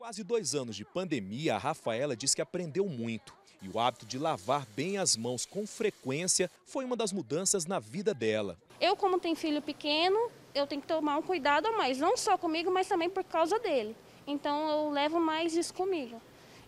Quase dois anos de pandemia, a Rafaela diz que aprendeu muito e o hábito de lavar bem as mãos com frequência foi uma das mudanças na vida dela. Eu, como tenho filho pequeno, eu tenho que tomar um cuidado a mais, não só comigo, mas também por causa dele. Então eu levo mais isso comigo,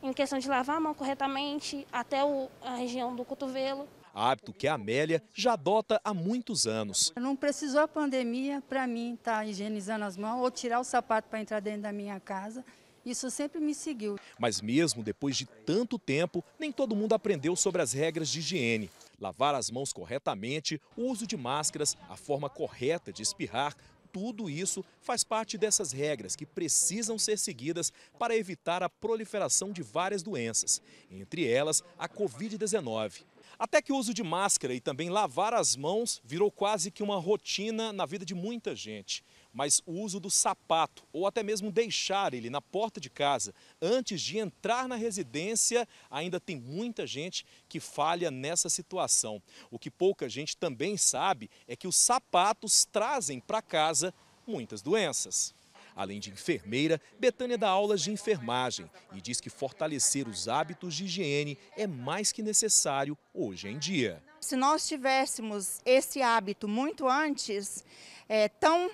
em questão de lavar a mão corretamente, até o, a região do cotovelo. Hábito que a Amélia já adota há muitos anos. Não precisou a pandemia para mim estar tá higienizando as mãos ou tirar o sapato para entrar dentro da minha casa. Isso sempre me seguiu. Mas mesmo depois de tanto tempo, nem todo mundo aprendeu sobre as regras de higiene. Lavar as mãos corretamente, o uso de máscaras, a forma correta de espirrar, tudo isso faz parte dessas regras que precisam ser seguidas para evitar a proliferação de várias doenças, entre elas a Covid-19. Até que o uso de máscara e também lavar as mãos virou quase que uma rotina na vida de muita gente mas o uso do sapato ou até mesmo deixar ele na porta de casa antes de entrar na residência, ainda tem muita gente que falha nessa situação. O que pouca gente também sabe é que os sapatos trazem para casa muitas doenças. Além de enfermeira, Betânia dá aulas de enfermagem e diz que fortalecer os hábitos de higiene é mais que necessário hoje em dia. Se nós tivéssemos esse hábito muito antes, é, tão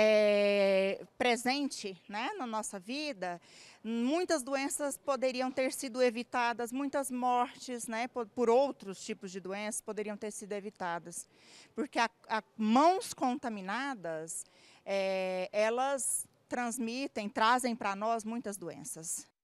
é, presente né, na nossa vida, muitas doenças poderiam ter sido evitadas, muitas mortes né, por, por outros tipos de doenças poderiam ter sido evitadas. Porque a, a mãos contaminadas, é, elas transmitem, trazem para nós muitas doenças.